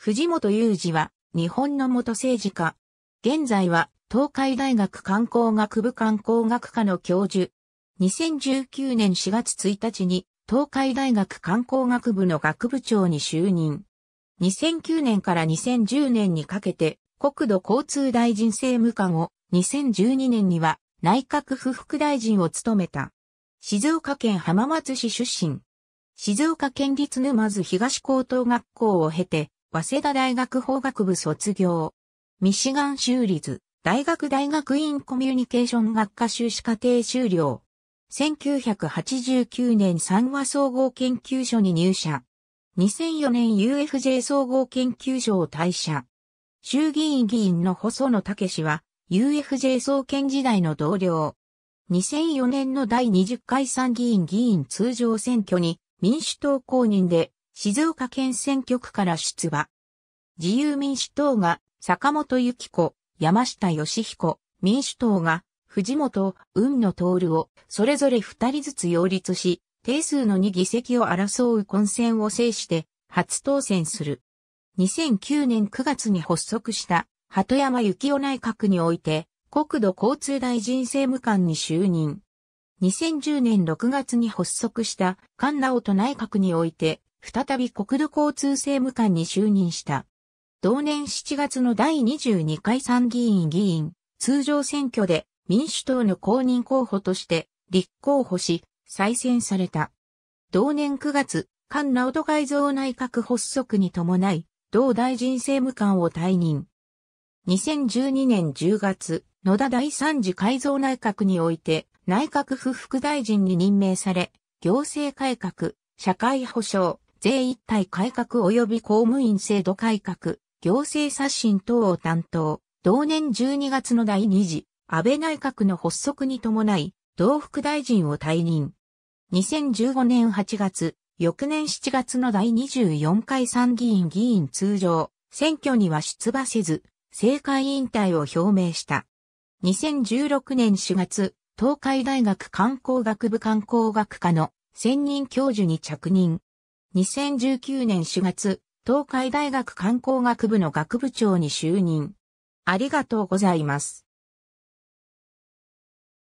藤本雄二は、日本の元政治家。現在は、東海大学観光学部観光学科の教授。2019年4月1日に、東海大学観光学部の学部長に就任。2009年から2010年にかけて、国土交通大臣政務官を、2012年には、内閣府副大臣を務めた。静岡県浜松市出身。静岡県立沼津東高等学校を経て、早稲田大学法学部卒業。ミシガン州立大学大学院コミュニケーション学科修士課程修了。1989年三和総合研究所に入社。2004年 UFJ 総合研究所を退社。衆議院議員の細野武氏は UFJ 総研時代の同僚。2004年の第20回参議院議員通常選挙に民主党公認で静岡県選挙区から出馬。自由民主党が坂本幸子、山下義彦、民主党が藤本、海野徹をそれぞれ二人ずつ擁立し、定数の2議席を争う混戦を制して初当選する。2009年9月に発足した鳩山幸雄内閣において国土交通大臣政務官に就任。2010年6月に発足した菅直人内閣において再び国土交通政務官に就任した。同年7月の第22回参議院議員、通常選挙で民主党の公認候補として立候補し、再選された。同年9月、菅直人改造内閣発足に伴い、同大臣政務官を退任。2012年10月、野田第三次改造内閣において、内閣府副大臣に任命され、行政改革、社会保障、税一体改革及び公務員制度改革、行政刷新等を担当、同年12月の第2次、安倍内閣の発足に伴い、同副大臣を退任。2015年8月、翌年7月の第24回参議院議員通常、選挙には出馬せず、政界引退を表明した。2016年4月、東海大学観光学部観光学科の専任教授に着任。2019年4月、東海大学観光学部の学部長に就任。ありがとうございます。